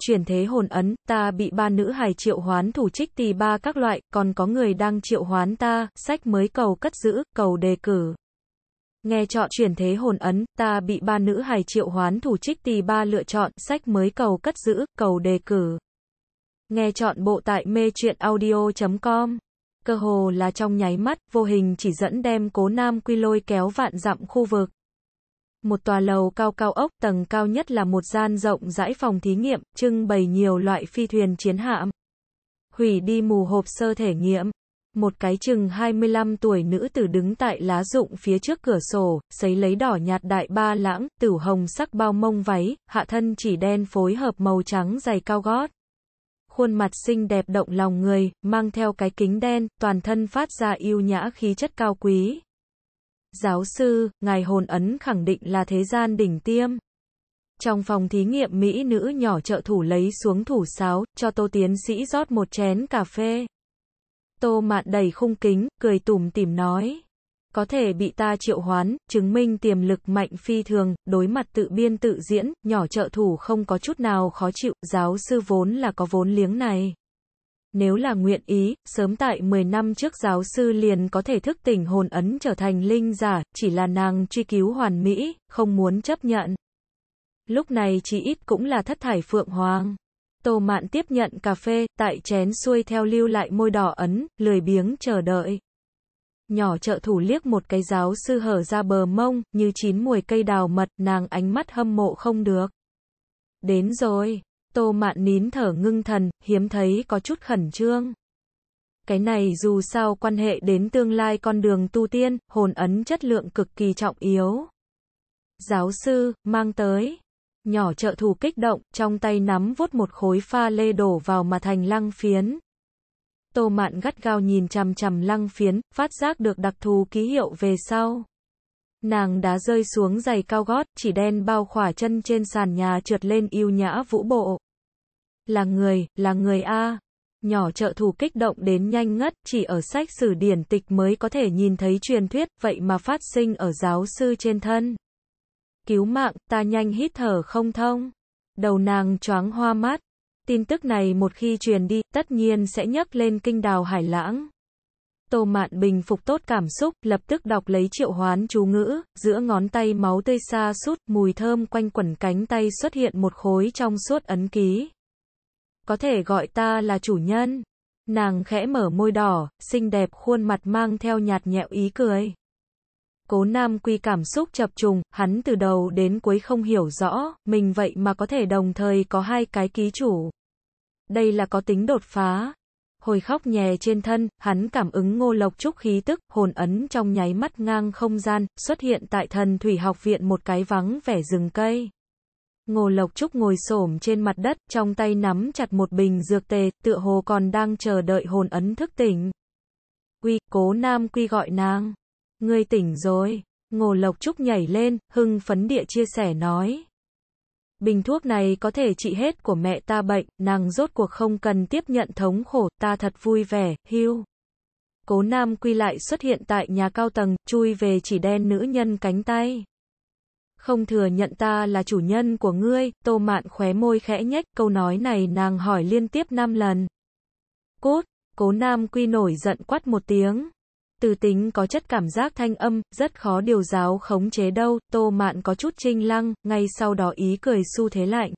chuyển thế hồn ấn, ta bị ba nữ hài triệu hoán thủ trích tỳ ba các loại, còn có người đang triệu hoán ta, sách mới cầu cất giữ, cầu đề cử. Nghe chọn chuyển thế hồn ấn, ta bị ba nữ hài triệu hoán thủ trích tỳ ba lựa chọn, sách mới cầu cất giữ, cầu đề cử. Nghe chọn bộ tại mê truyện audio.com. Cơ hồ là trong nháy mắt, vô hình chỉ dẫn đem cố nam quy lôi kéo vạn dặm khu vực một tòa lầu cao cao ốc, tầng cao nhất là một gian rộng rãi phòng thí nghiệm, trưng bày nhiều loại phi thuyền chiến hạm. Hủy đi mù hộp sơ thể nghiệm. Một cái chừng 25 tuổi nữ tử đứng tại lá rụng phía trước cửa sổ, sấy lấy đỏ nhạt đại ba lãng, tử hồng sắc bao mông váy, hạ thân chỉ đen phối hợp màu trắng dày cao gót. Khuôn mặt xinh đẹp động lòng người, mang theo cái kính đen, toàn thân phát ra yêu nhã khí chất cao quý, Giáo sư, ngài hồn ấn khẳng định là thế gian đỉnh tiêm. Trong phòng thí nghiệm Mỹ nữ nhỏ trợ thủ lấy xuống thủ sáo, cho tô tiến sĩ rót một chén cà phê. Tô mạn đầy khung kính, cười tủm tỉm nói. Có thể bị ta triệu hoán, chứng minh tiềm lực mạnh phi thường, đối mặt tự biên tự diễn, nhỏ trợ thủ không có chút nào khó chịu, giáo sư vốn là có vốn liếng này. Nếu là nguyện ý, sớm tại 10 năm trước giáo sư liền có thể thức tỉnh hồn ấn trở thành linh giả, chỉ là nàng truy cứu hoàn mỹ, không muốn chấp nhận. Lúc này chỉ ít cũng là thất thải phượng hoàng. Tô Mạn tiếp nhận cà phê, tại chén xuôi theo lưu lại môi đỏ ấn, lười biếng chờ đợi. Nhỏ trợ thủ liếc một cái giáo sư hở ra bờ mông, như chín mùi cây đào mật, nàng ánh mắt hâm mộ không được. Đến rồi. Tô Mạn nín thở ngưng thần, hiếm thấy có chút khẩn trương. Cái này dù sao quan hệ đến tương lai con đường tu tiên, hồn ấn chất lượng cực kỳ trọng yếu. Giáo sư, mang tới. Nhỏ trợ thủ kích động, trong tay nắm vuốt một khối pha lê đổ vào mà thành lăng phiến. Tô mạn gắt gao nhìn chằm chằm lăng phiến, phát giác được đặc thù ký hiệu về sau. Nàng đá rơi xuống giày cao gót, chỉ đen bao khỏa chân trên sàn nhà trượt lên yêu nhã vũ bộ. Là người, là người A. Nhỏ trợ thủ kích động đến nhanh ngất, chỉ ở sách sử điển tịch mới có thể nhìn thấy truyền thuyết, vậy mà phát sinh ở giáo sư trên thân. Cứu mạng, ta nhanh hít thở không thông. Đầu nàng choáng hoa mắt. Tin tức này một khi truyền đi, tất nhiên sẽ nhấc lên kinh đào hải lãng. Tô Mạn bình phục tốt cảm xúc, lập tức đọc lấy triệu hoán chú ngữ, giữa ngón tay máu tươi xa sút, mùi thơm quanh quẩn cánh tay xuất hiện một khối trong suốt ấn ký. Có thể gọi ta là chủ nhân. Nàng khẽ mở môi đỏ, xinh đẹp khuôn mặt mang theo nhạt nhẹo ý cười. Cố Nam Quy cảm xúc chập trùng, hắn từ đầu đến cuối không hiểu rõ, mình vậy mà có thể đồng thời có hai cái ký chủ. Đây là có tính đột phá, hồi khóc nhè trên thân, hắn cảm ứng ngô lộc trúc khí tức, hồn ấn trong nháy mắt ngang không gian, xuất hiện tại thần thủy học viện một cái vắng vẻ rừng cây. Ngô Lộc Trúc ngồi xổm trên mặt đất, trong tay nắm chặt một bình dược tề, tựa hồ còn đang chờ đợi hồn ấn thức tỉnh. Quy, cố nam quy gọi nàng. Ngươi tỉnh rồi. Ngô Lộc Trúc nhảy lên, hưng phấn địa chia sẻ nói bình thuốc này có thể trị hết của mẹ ta bệnh, nàng rốt cuộc không cần tiếp nhận thống khổ, ta thật vui vẻ, hưu. Cố nam quy lại xuất hiện tại nhà cao tầng, chui về chỉ đen nữ nhân cánh tay. Không thừa nhận ta là chủ nhân của ngươi, tô mạn khóe môi khẽ nhếch, câu nói này nàng hỏi liên tiếp 5 lần. Cốt, cố nam quy nổi giận quát một tiếng từ tính có chất cảm giác thanh âm, rất khó điều giáo khống chế đâu, tô mạn có chút trinh lăng, ngay sau đó ý cười su thế lạnh.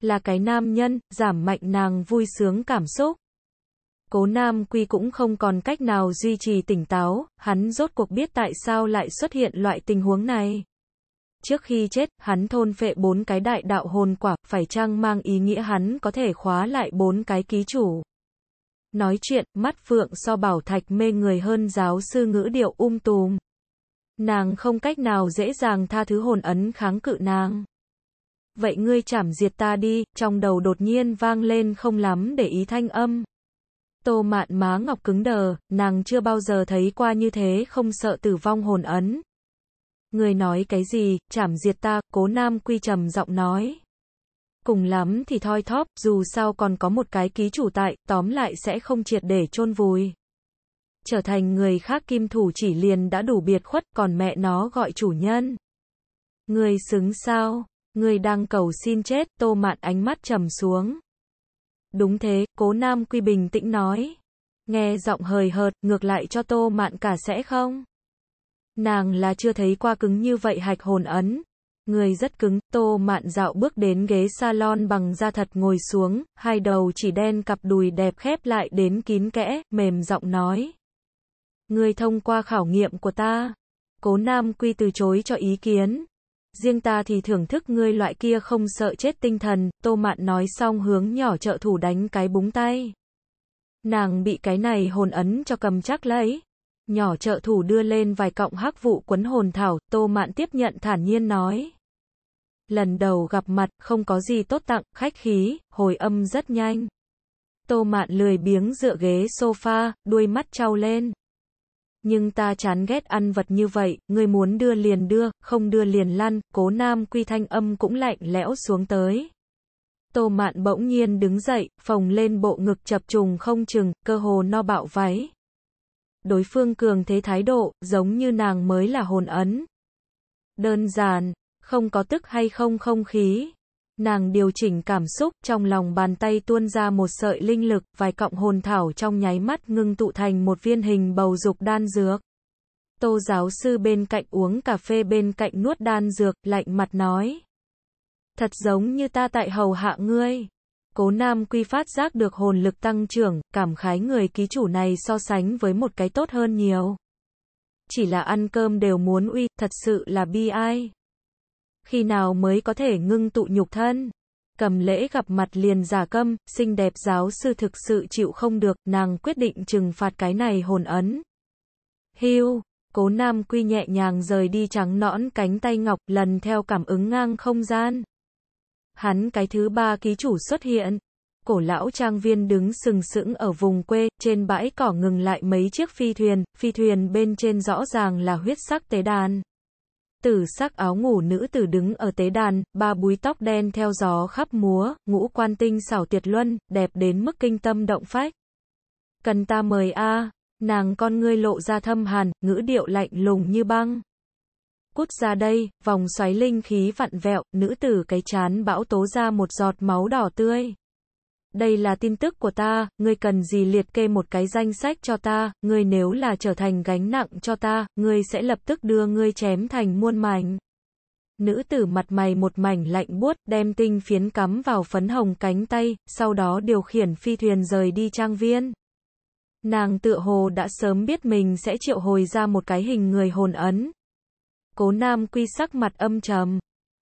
Là cái nam nhân, giảm mạnh nàng vui sướng cảm xúc. Cố Nam Quy cũng không còn cách nào duy trì tỉnh táo, hắn rốt cuộc biết tại sao lại xuất hiện loại tình huống này. Trước khi chết, hắn thôn phệ bốn cái đại đạo hồn quả, phải chăng mang ý nghĩa hắn có thể khóa lại bốn cái ký chủ. Nói chuyện, mắt phượng so bảo thạch mê người hơn giáo sư ngữ điệu um tùm. Nàng không cách nào dễ dàng tha thứ hồn ấn kháng cự nàng. Vậy ngươi chảm diệt ta đi, trong đầu đột nhiên vang lên không lắm để ý thanh âm. Tô mạn má ngọc cứng đờ, nàng chưa bao giờ thấy qua như thế không sợ tử vong hồn ấn. Người nói cái gì, chảm diệt ta, cố nam quy trầm giọng nói cùng lắm thì thoi thóp, dù sao còn có một cái ký chủ tại, tóm lại sẽ không triệt để chôn vùi. Trở thành người khác kim thủ chỉ liền đã đủ biệt khuất, còn mẹ nó gọi chủ nhân. Người xứng sao, người đang cầu xin chết, tô mạn ánh mắt trầm xuống. Đúng thế, cố nam quy bình tĩnh nói. Nghe giọng hời hợt, ngược lại cho tô mạn cả sẽ không? Nàng là chưa thấy qua cứng như vậy hạch hồn ấn, người rất cứng, tô mạn dạo bước đến ghế salon bằng da thật ngồi xuống, hai đầu chỉ đen cặp đùi đẹp khép lại đến kín kẽ, mềm giọng nói. Người thông qua khảo nghiệm của ta. Cố Nam Quy từ chối cho ý kiến. Riêng ta thì thưởng thức ngươi loại kia không sợ chết tinh thần, tô mạn nói xong hướng nhỏ trợ thủ đánh cái búng tay. Nàng bị cái này hồn ấn cho cầm chắc lấy nhỏ trợ thủ đưa lên vài cọng hắc vụ quấn hồn thảo, Tô Mạn tiếp nhận thản nhiên nói. Lần đầu gặp mặt, không có gì tốt tặng, khách khí, hồi âm rất nhanh. Tô Mạn lười biếng dựa ghế sofa, đuôi mắt trao lên. Nhưng ta chán ghét ăn vật như vậy, người muốn đưa liền đưa, không đưa liền lăn, cố nam quy thanh âm cũng lạnh lẽo xuống tới. Tô mạn bỗng nhiên đứng dậy, phồng lên bộ ngực chập trùng không chừng, cơ hồ no bạo váy đối phương cường thế thái độ, giống như nàng mới là hồn ấn. Đơn giản, không có tức hay không không khí. Nàng điều chỉnh cảm xúc, trong lòng bàn tay tuôn ra một sợi linh lực, vài cọng hồn thảo trong nháy mắt ngưng tụ thành một viên hình bầu dục đan dược. Tô giáo sư bên cạnh uống cà phê bên cạnh nuốt đan dược, lạnh mặt nói. Thật giống như ta tại hầu hạ ngươi. Cố Nam Quy phát giác được hồn lực tăng trưởng, cảm khái người ký chủ này so sánh với một cái tốt hơn nhiều. Chỉ là ăn cơm đều muốn uy, thật sự là bi ai. Khi nào mới có thể ngưng tụ nhục thân? Cầm lễ gặp mặt liền giả câm, xinh đẹp giáo sư thực sự chịu không được, nàng quyết định trừng phạt cái này hồn ấn. Hiu, cố nam quy nhẹ nhàng rời đi trắng nõn cánh tay ngọc lần theo cảm ứng ngang không gian hắn cái thứ ba ký chủ xuất hiện. Cổ lão trang viên đứng sừng sững ở vùng quê, trên bãi cỏ ngừng lại mấy chiếc phi thuyền, phi thuyền bên trên rõ ràng là huyết sắc tế đàn. Tử sắc áo ngủ nữ tử đứng ở tế đàn, ba búi tóc đen theo gió khắp múa, ngũ quan tinh xảo tuyệt luân, đẹp đến mức kinh tâm động phách. Cần ta mời a, nàng con ngươi lộ ra thâm hàn, ngữ điệu lạnh lùng như băng. Cút ra đây, vòng xoáy linh khí vặn vẹo, nữ tử cái chán bão tố ra một giọt máu đỏ tươi. Đây là tin tức của ta, ngươi cần gì liệt kê một cái danh sách cho ta, ngươi nếu là trở thành gánh nặng cho ta, ngươi sẽ lập tức đưa ngươi chém thành muôn mảnh. Nữ tử mặt mày một mảnh lạnh buốt, đem tinh phiến cắm vào phấn hồng cánh tay, sau đó điều khiển phi thuyền rời đi trang viên. Nàng tựa hồ đã sớm biết mình sẽ triệu hồi ra một cái hình người hồn ấn, Cố Nam Quy sắc mặt âm trầm.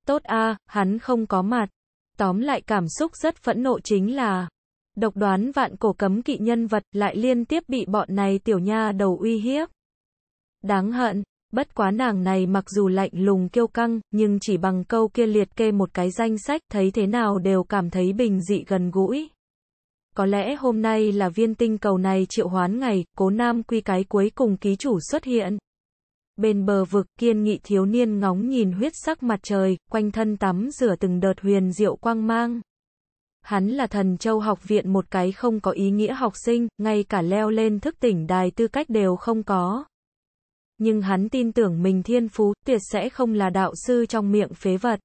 Tốt a, hắn không có mặt. Tóm lại cảm xúc rất phẫn nộ chính là độc đoán vạn cổ cấm kỵ nhân vật lại liên tiếp bị bọn này tiểu nha đầu uy hiếp. Đáng hận, bất quá nàng này mặc dù lạnh lùng kiêu căng, nhưng chỉ bằng câu kia liệt kê một cái danh sách thấy thế nào đều cảm thấy bình dị gần gũi. Có lẽ hôm nay là viên tinh cầu này triệu hoán ngày, cố nam quy cái cuối cùng ký chủ xuất hiện bên bờ vực, kiên nghị thiếu niên ngóng nhìn huyết sắc mặt trời, quanh thân tắm rửa từng đợt huyền diệu quang mang. Hắn là thần châu học viện một cái không có ý nghĩa học sinh, ngay cả leo lên thức tỉnh đài tư cách đều không có. Nhưng hắn tin tưởng mình thiên phú, tuyệt sẽ không là đạo sư trong miệng phế vật.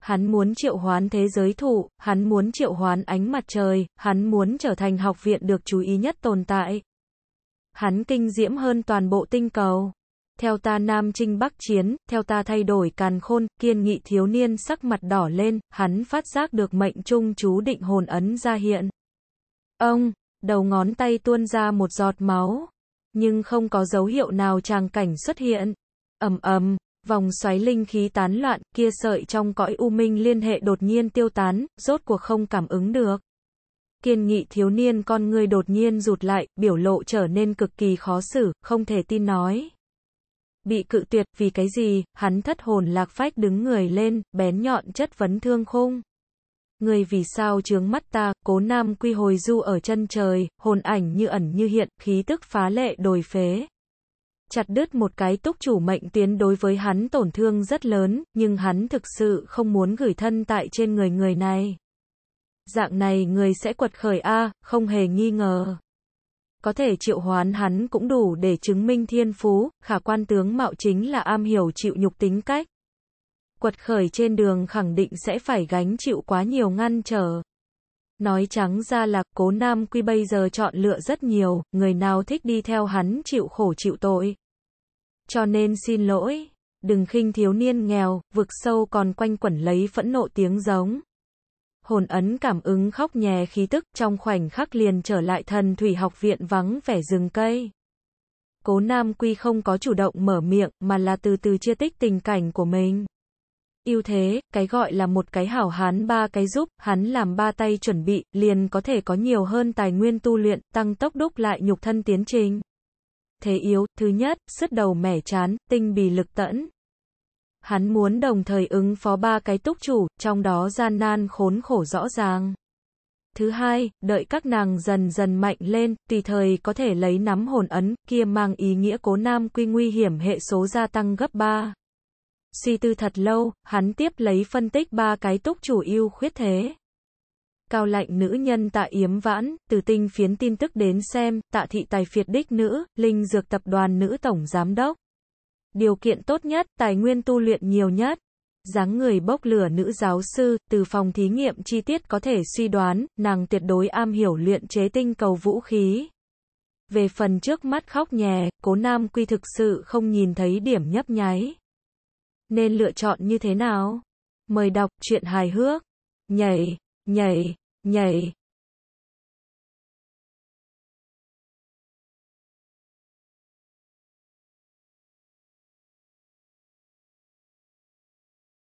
Hắn muốn triệu hoán thế giới thụ, hắn muốn triệu hoán ánh mặt trời, hắn muốn trở thành học viện được chú ý nhất tồn tại. Hắn kinh diễm hơn toàn bộ tinh cầu theo ta Nam Trinh Bắc chiến, theo ta thay đổi càn khôn, kiên nghị thiếu niên sắc mặt đỏ lên, hắn phát giác được mệnh trung chú định hồn ấn ra hiện. Ông, đầu ngón tay tuôn ra một giọt máu, nhưng không có dấu hiệu nào tràng cảnh xuất hiện. ầm ầm, vòng xoáy linh khí tán loạn, kia sợi trong cõi u minh liên hệ đột nhiên tiêu tán, rốt cuộc không cảm ứng được. Kiên nghị thiếu niên con người đột nhiên rụt lại, biểu lộ trở nên cực kỳ khó xử, không thể tin nói. Bị cự tuyệt, vì cái gì, hắn thất hồn lạc phách đứng người lên, bén nhọn chất vấn thương khung. Người vì sao chướng mắt ta, cố nam quy hồi du ở chân trời, hồn ảnh như ẩn như hiện, khí tức phá lệ đồi phế. Chặt đứt một cái túc chủ mệnh tiến đối với hắn tổn thương rất lớn, nhưng hắn thực sự không muốn gửi thân tại trên người người này. Dạng này người sẽ quật khởi A, không hề nghi ngờ có thể triệu hoán hắn cũng đủ để chứng minh thiên phú, khả quan tướng mạo chính là am hiểu chịu nhục tính cách. Quật khởi trên đường khẳng định sẽ phải gánh chịu quá nhiều ngăn trở. Nói trắng ra là cố nam quy bây giờ chọn lựa rất nhiều, người nào thích đi theo hắn chịu khổ chịu tội. Cho nên xin lỗi, đừng khinh thiếu niên nghèo, vực sâu còn quanh quẩn lấy phẫn nộ tiếng giống hồn ấn cảm ứng khóc nhè khí tức, trong khoảnh khắc liền trở lại thần thủy học viện vắng vẻ rừng cây. Cố Nam Quy không có chủ động mở miệng, mà là từ từ chia tích tình cảnh của mình. Yêu thế, cái gọi là một cái hảo hán ba cái giúp, hắn làm ba tay chuẩn bị, liền có thể có nhiều hơn tài nguyên tu luyện, tăng tốc đúc lại nhục thân tiến trình. Thế yếu, thứ nhất, sứt đầu mẻ chán, tinh bì lực tẫn. Hắn muốn đồng thời ứng phó ba cái túc chủ, trong đó gian nan khốn khổ rõ ràng. Thứ hai, đợi các nàng dần dần mạnh lên, tùy thời có thể lấy nắm hồn ấn, kia mang ý nghĩa cố nam quy nguy hiểm hệ số gia tăng gấp 3. Suy tư thật lâu, hắn tiếp lấy phân tích ba cái túc chủ yêu khuyết thế. Cao lạnh nữ nhân tạ yếm vãn, từ tinh phiến tin tức đến xem, tạ thị tài phiệt đích nữ, linh dược tập đoàn nữ tổng giám đốc điều kiện tốt nhất, tài nguyên tu luyện nhiều nhất. dáng người bốc lửa nữ giáo sư, từ phòng thí nghiệm chi tiết có thể suy đoán, nàng tuyệt đối am hiểu luyện chế tinh cầu vũ khí. Về phần trước mắt khóc nhè, cố nam quy thực sự không nhìn thấy điểm nhấp nháy. Nên lựa chọn như thế nào? Mời đọc truyện hài hước. Nhảy, nhảy, nhảy.